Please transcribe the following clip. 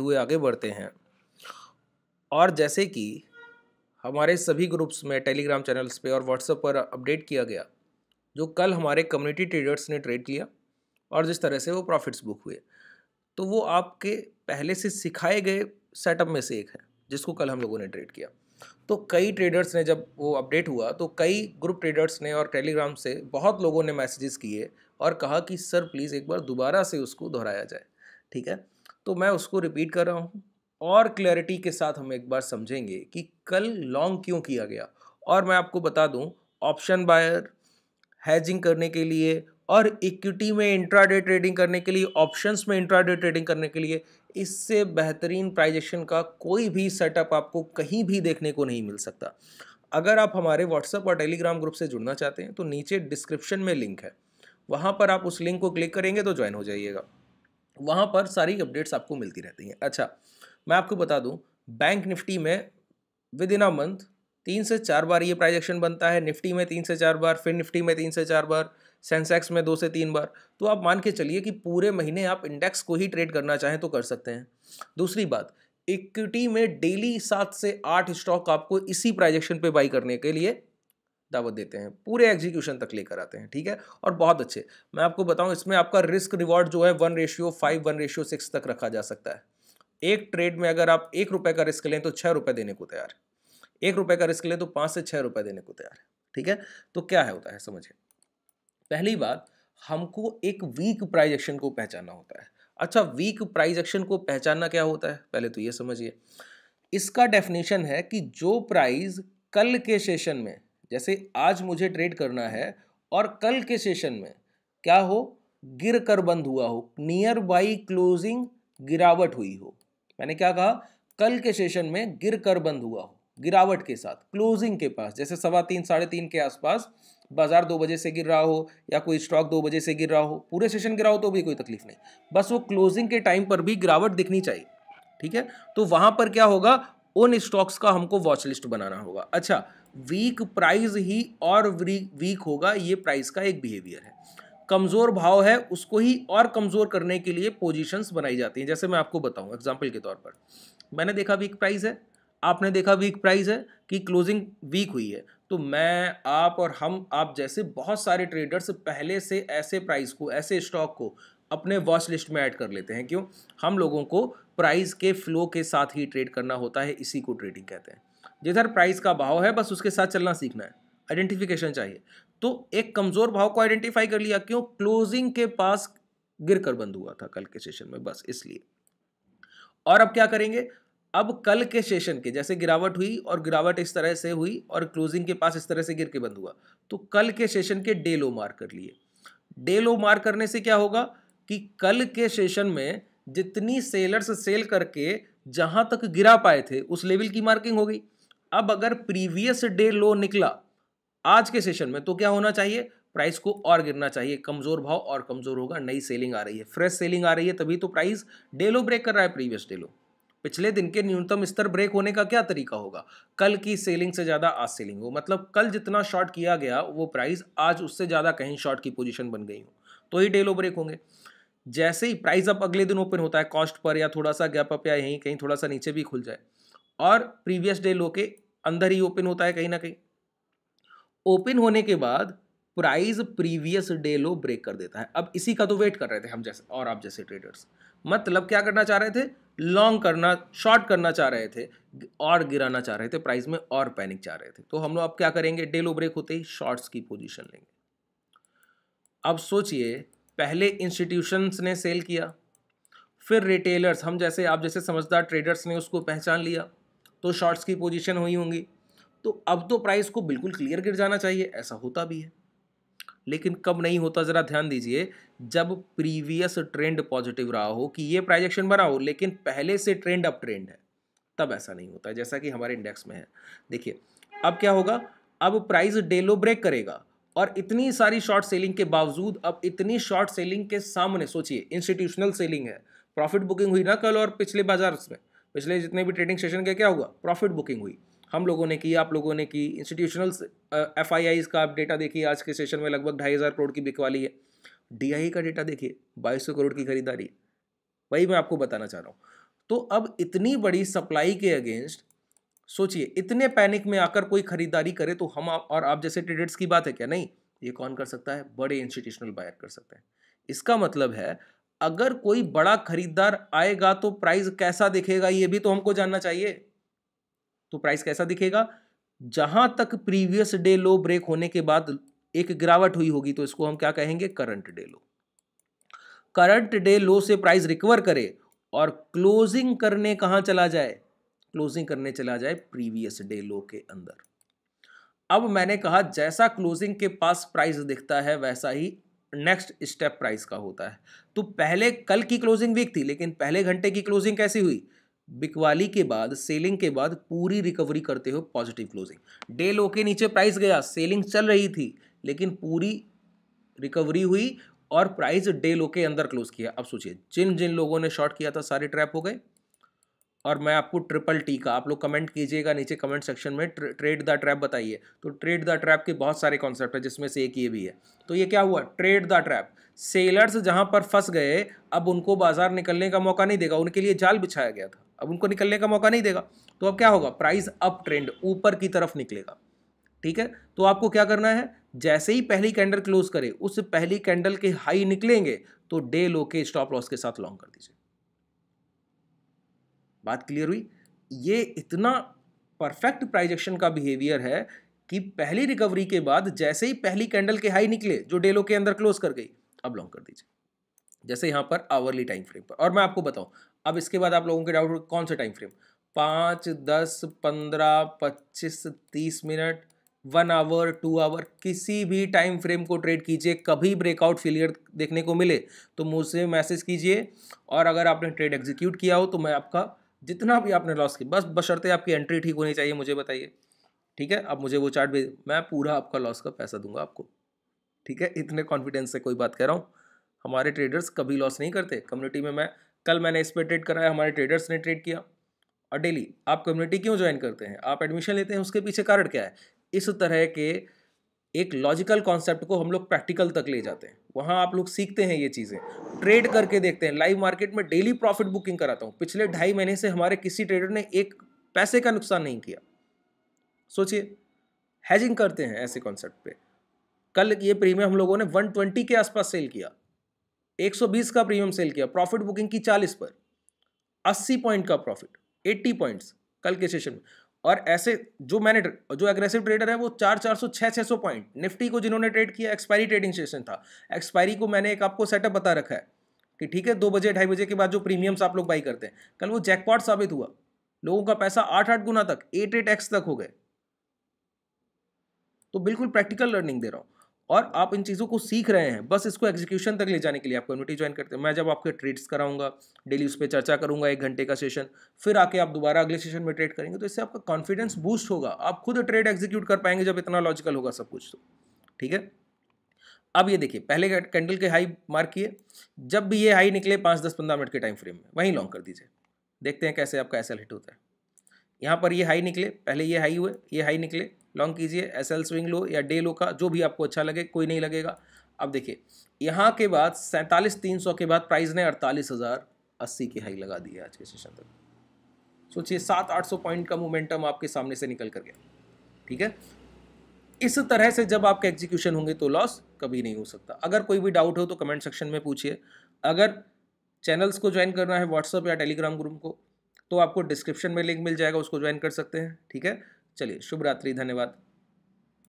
हुए आगे बढ़ते हैं और जैसे कि हमारे सभी ग्रुप्स में टेलीग्राम चैनल्स पे और व्हाट्सएप पर अपडेट किया गया जो कल हमारे कम्युनिटी ट्रेडर्स ने ट्रेड किया और जिस तरह से वो प्रॉफिट्स बुक हुए तो वो आपके पहले से सिखाए गए सेटअप में से एक है जिसको कल हम लोगों ने ट्रेड किया तो कई ट्रेडर्स ने जब वो अपडेट हुआ तो कई ग्रुप ट्रेडर्स ने और टेलीग्राम से बहुत लोगों ने मैसेजेस किए और कहा कि सर प्लीज़ एक बार दोबारा से उसको दोहराया जाए ठीक है तो मैं उसको रिपीट कर रहा हूँ और क्लैरिटी के साथ हम एक बार समझेंगे कि कल लॉन्ग क्यों किया गया और मैं आपको बता दूँ ऑप्शन बायर हैजिंग करने के लिए और इक्विटी में इंट्राडे ट्रेडिंग करने के लिए ऑप्शंस में इंट्राडे ट्रेडिंग करने के लिए इससे बेहतरीन प्राइजेशन का कोई भी सेटअप आपको कहीं भी देखने को नहीं मिल सकता अगर आप हमारे व्हाट्सएप और टेलीग्राम ग्रुप से जुड़ना चाहते हैं तो नीचे डिस्क्रिप्शन में लिंक है वहाँ पर आप उस लिंक को क्लिक करेंगे तो ज्वाइन हो जाइएगा वहाँ पर सारी अपडेट्स आपको मिलती रहती हैं अच्छा मैं आपको बता दूँ बैंक निफ्टी में विद इन अ मंथ तीन से चार बार ये प्राइज एक्शन बनता है निफ्टी में तीन से चार बार फिर निफ्टी में तीन से चार बार सेंसेक्स में दो से तीन बार तो आप मान के चलिए कि पूरे महीने आप इंडेक्स को ही ट्रेड करना चाहें तो कर सकते हैं दूसरी बात इक्विटी में डेली सात से आठ स्टॉक आपको इसी प्राइजेक्शन पे बाई करने के लिए दावत देते हैं पूरे एग्जीक्यूशन तक लेकर आते हैं ठीक है और बहुत अच्छे मैं आपको बताऊं इसमें आपका रिस्क रिवॉर्ड जो है one ratio five one ratio six तक रखा जा सकता है एक ट्रेड में अगर आप एक रुपये का रिस्क लें तो छः रुपए देने को तैयार है एक रुपये का रिस्क लें तो पाँच से छः रुपए देने को तैयार है ठीक है तो क्या है होता है समझिए पहली बात हमको एक वीक प्राइज एक्शन को पहचानना होता है अच्छा वीक प्राइज एक्शन को पहचानना क्या होता है पहले तो ये समझिए इसका डेफिनेशन है कि जो प्राइस कल के सेशन में जैसे आज मुझे ट्रेड करना है और कल के सेशन में क्या हो गिर कर बंद हुआ हो नियर बाई क्लोजिंग गिरावट हुई हो मैंने क्या कहा कल के सेशन में गिर कर बंद हुआ हो गिरावट के साथ क्लोजिंग के पास जैसे सवा तीन साढ़े तीन के आसपास बाजार दो बजे से गिर रहा हो या कोई स्टॉक दो बजे से गिर रहा हो पूरे सेशन गिरा हो तो भी कोई तकलीफ नहीं बस वो क्लोजिंग के टाइम पर भी गिरावट दिखनी चाहिए ठीक है तो वहां पर क्या होगा उन स्टॉक्स का हमको वॉच लिस्ट बनाना होगा अच्छा वीक प्राइस ही और वीक होगा ये प्राइस का एक बिहेवियर है कमज़ोर भाव है उसको ही और कमज़ोर करने के लिए पोजीशंस बनाई जाती हैं जैसे मैं आपको बताऊं एग्जांपल के तौर पर मैंने देखा वीक प्राइस है आपने देखा वीक प्राइस है कि क्लोजिंग वीक हुई है तो मैं आप और हम आप जैसे बहुत सारे ट्रेडर्स पहले से ऐसे प्राइस को ऐसे स्टॉक को अपने वॉच लिस्ट में ऐड कर लेते हैं क्यों हम लोगों को प्राइस के फ्लो के साथ ही ट्रेड करना होता है इसी को ट्रेडिंग कहते हैं जिधर प्राइस का भाव है बस उसके साथ चलना सीखना है आइडेंटिफिकेशन चाहिए तो एक कमज़ोर भाव को आइडेंटिफाई कर लिया क्यों क्लोजिंग के पास गिर कर बंद हुआ था कल के सेशन में बस इसलिए और अब क्या करेंगे अब कल के सेशन के जैसे गिरावट हुई और गिरावट इस तरह से हुई और क्लोजिंग के पास इस तरह से गिर के बंद हुआ तो कल के सेशन के डे लो मार कर लिए डे लो मार करने से क्या होगा कि कल के सेशन में जितनी सेलर्स सेल करके जहां तक गिरा पाए थे उस लेवल की मार्किंग हो गई अब अगर प्रीवियस डे लो निकला आज के सेशन में तो क्या होना चाहिए प्राइस को और गिरना चाहिए कमजोर भाव और कमजोर होगा नई सेलिंग आ रही है फ्रेश सेलिंग आ रही है तभी तो प्राइस डे लो ब्रेक कर रहा है प्रीवियस डे लो पिछले दिन के न्यूनतम स्तर ब्रेक होने का क्या तरीका होगा कल की सेलिंग से ज़्यादा आज सेलिंग हो मतलब कल जितना शॉर्ट किया गया वो प्राइस आज उससे ज़्यादा कहीं शॉर्ट की पोजीशन बन गई हो तो ही डे लो ब्रेक होंगे जैसे ही प्राइस अप अगले दिन ओपन होता है कॉस्ट पर या थोड़ा सा गैप अप या यहीं कहीं थोड़ा सा नीचे भी खुल जाए और प्रीवियस डे लो के अंदर ही ओपन होता है कहीं ना कहीं ओपन होने के बाद price previous day low break कर देता है अब इसी का तो वेट कर रहे थे हम जैसे और आप जैसे ट्रेडर्स मतलब क्या करना चाह रहे थे लॉन्ग करना शॉर्ट करना चाह रहे थे और गिराना चाह रहे थे प्राइस में और पैनिक चाह रहे थे तो हम लोग अब क्या करेंगे डे लो ब्रेक होते ही शॉर्ट्स की पोजीशन लेंगे अब सोचिए पहले इंस्टीट्यूशंस ने सेल किया फिर रिटेलर्स हम जैसे आप जैसे समझदार ट्रेडर्स ने उसको पहचान लिया तो शॉर्ट्स की पोजीशन हुई होंगी तो अब तो प्राइस को बिल्कुल क्लियर गिर जाना चाहिए ऐसा होता भी है लेकिन कब नहीं होता ज़रा ध्यान दीजिए जब प्रीवियस ट्रेंड पॉजिटिव रहा हो कि ये प्राइजेक्शन बना हो लेकिन पहले से ट्रेंड अप ट्रेंड है तब ऐसा नहीं होता है जैसा कि हमारे इंडेक्स में है देखिए अब क्या होगा अब प्राइस डेलो ब्रेक करेगा और इतनी सारी शॉर्ट सेलिंग के बावजूद अब इतनी शॉर्ट सेलिंग के सामने सोचिए इंस्टीट्यूशनल सेलिंग है प्रॉफिट बुकिंग हुई ना कल और पिछले बाजार में पिछले जितने भी ट्रेडिंग सेशन के क्या हुआ प्रॉफिट बुकिंग हुई हम लोगों ने की आप लोगों ने की इंस्टीट्यूशनल एफ आई का आप डेटा देखिए आज के सेशन में लगभग ढाई हज़ार करोड़ की बिकवाली है डी e का डेटा देखिए बाईस करोड़ की खरीदारी वही मैं आपको बताना चाह रहा हूँ तो अब इतनी बड़ी सप्लाई के अगेंस्ट सोचिए इतने पैनिक में आकर कोई खरीदारी करे तो हम आप और आप जैसे ट्रेडर्स की बात है क्या नहीं ये कौन कर सकता है बड़े इंस्टीट्यूशनल बायर कर सकते हैं इसका मतलब है अगर कोई बड़ा खरीदार आएगा तो प्राइस कैसा दिखेगा ये भी तो हमको जानना चाहिए तो प्राइस कैसा दिखेगा जहां तक प्रीवियस डे लो ब्रेक होने के बाद एक गिरावट हुई होगी तो इसको हम क्या कहेंगे current day low current day low से प्राइस रिकवर करे और क्लोजिंग करने कहां चला जाए क्लोजिंग करने चला जाए प्रीवियस डे लो के अंदर अब मैंने कहा जैसा क्लोजिंग के पास प्राइस दिखता है वैसा ही नेक्स्ट स्टेप प्राइस का होता है तो पहले कल की क्लोजिंग वीक थी लेकिन पहले घंटे की क्लोजिंग कैसी हुई बिकवाली के बाद सेलिंग के बाद पूरी रिकवरी करते हुए पॉजिटिव क्लोजिंग डे लो के नीचे प्राइस गया सेलिंग चल रही थी लेकिन पूरी रिकवरी हुई और प्राइस डे लो के अंदर क्लोज किया अब सोचिए जिन जिन लोगों ने शॉर्ट किया था सारे ट्रैप हो गए और मैं आपको ट्रिपल टी का आप लोग कमेंट कीजिएगा नीचे कमेंट सेक्शन में ट्रेड द ट्रैप बताइए तो ट्रेड द ट्रैप के बहुत सारे कॉन्सेप्ट है जिसमें से एक ये भी है तो ये क्या हुआ ट्रेड द ट्रैप सेलर्स जहाँ पर फंस गए अब उनको बाजार निकलने का मौका नहीं देगा उनके लिए जाल बिछाया गया था अब उनको निकलने का मौका नहीं देगा तो अब क्या होगा प्राइस अप ट्रेंड ऊपर की तरफ निकलेगा ठीक है तो आपको क्या करना है जैसे ही पहली कैंडल क्लोज करे उस पहली कैंडल के हाई निकलेंगे तो डे लो के स्टॉप लॉस के साथ लॉन्ग कर दीजिए बात क्लियर हुई ये इतना परफेक्ट प्राइजेक्शन का बिहेवियर है कि पहली रिकवरी के बाद जैसे ही पहली कैंडल के हाई निकले जो डेलो के अंदर क्लोज कर गई अब लॉन्ग कर दीजिए जैसे यहाँ पर आवरली टाइम फ्रेम पर और मैं आपको बताऊँ अब इसके बाद आप लोगों के डाउट कौन सा टाइम फ्रेम पाँच दस पंद्रह पच्चीस तीस minute one hour two hour किसी भी टाइम फ्रेम को ट्रेड कीजिए कभी ब्रेकआउट फेलियर देखने को मिले तो मुझसे मैसेज कीजिए और अगर आपने ट्रेड एग्जीक्यूट किया हो तो मैं आपका जितना भी आपने लॉस किया बस बशर्ते आपकी एंट्री ठीक होनी चाहिए मुझे बताइए ठीक है अब मुझे वो चार्ट भेज मैं पूरा आपका लॉस का पैसा दूंगा आपको ठीक है इतने कॉन्फिडेंस से कोई बात कह रहा हूँ हमारे ट्रेडर्स कभी लॉस नहीं करते कम्युनिटी में मैं कल मैंने इस पर ट्रेड कराया हमारे ट्रेडर्स ने ट्रेड किया और डेली आप कम्युनिटी क्यों ज्वाइन करते हैं आप एडमिशन लेते हैं उसके पीछे कारण क्या है इस तरह के एक लॉजिकल कॉन्सेप्ट को हम लोग प्रैक्टिकल तक ले जाते हैं वहाँ आप लोग सीखते हैं ये चीज़ें ट्रेड करके देखते हैं लाइव मार्केट में डेली प्रॉफिट बुकिंग कराता हूँ पिछले ढाई महीने से हमारे किसी ट्रेडर ने एक पैसे का नुकसान नहीं किया सोचिए हैजिंग करते हैं ऐसे कॉन्सेप्ट पे कल ये प्रीमियम हम लोगों ने 120 के आसपास सेल किया 120 का प्रीमियम सेल किया प्रॉफिट बुकिंग की 40 पर 80 पॉइंट का प्रॉफिट 80 पॉइंट्स कल के सेशन में और ऐसे जो मैंने जो एग्रेसिव ट्रेडर है वो चार चार सौ छः छः सौ पॉइंट निफ्टी को जिन्होंने ट्रेड किया एक्सपायरी ट्रेडिंग सेशन था एक्सपायरी को मैंने एक आपको सेटअप बता रखा है कि ठीक है दो बजे ढाई बजे के बाद जो प्रीमियम्स आप लोग बाई करते हैं कल वो जैकपॉट साबित हुआ लोगों का पैसा आठ आठ गुना तक एट एट एक्स तक हो गए तो बिल्कुल प्रैक्टिकल लर्निंग दे रहा हूँ और आप इन चीज़ों को सीख रहे हैं बस इसको एग्जीक्यूशन तक ले जाने के लिए आप कम्युनिटी ज्वाइन करते हैं मैं जब आपके ट्रेड्स कराऊंगा डेली उस पर चर्चा करूंगा एक घंटे का सेशन फिर आके आप दोबारा अगले सेशन में ट्रेड करेंगे तो इससे आपका कॉन्फिडेंस बूस्ट होगा आप खुद ट्रेड एग्जीक्यूट कर पाएंगे जब इतना लॉजिकल होगा सब कुछ तो ठीक है अब ये देखिए पहले कैंडल के हाई मार्क किए जब भी ये हाई निकले पाँच दस पंद्रह मिनट के टाइम फ्रेम में वहीं लॉन्ग कर दीजिए देखते हैं कैसे आपका ऐसा हिट होता है यहाँ पर ये हाई निकले पहले ये हाई हुए ये हाई निकले लॉन्ग कीजिए एस एल स्विंग लो या डे लो का जो भी आपको अच्छा लगे कोई नहीं लगेगा अब देखिए यहाँ के बाद सैंतालीस तीन सौ के बाद प्राइस ने अड़तालीस हज़ार अस्सी की हाई लगा दी है आज के सेशन तक सोचिए सात आठ सौ पॉइंट का मोमेंटम आपके सामने से निकल कर गया ठीक है इस तरह से जब आपके एग्जीक्यूशन होंगे तो लॉस कभी नहीं हो सकता अगर कोई भी डाउट हो तो कमेंट सेक्शन में पूछिए अगर चैनल्स को ज्वाइन करना है व्हाट्सअप या टेलीग्राम ग्रुप को तो आपको डिस्क्रिप्शन में लिंक मिल जाएगा उसको ज्वाइन कर सकते हैं ठीक है चलिए शुभ रात्रि धन्यवाद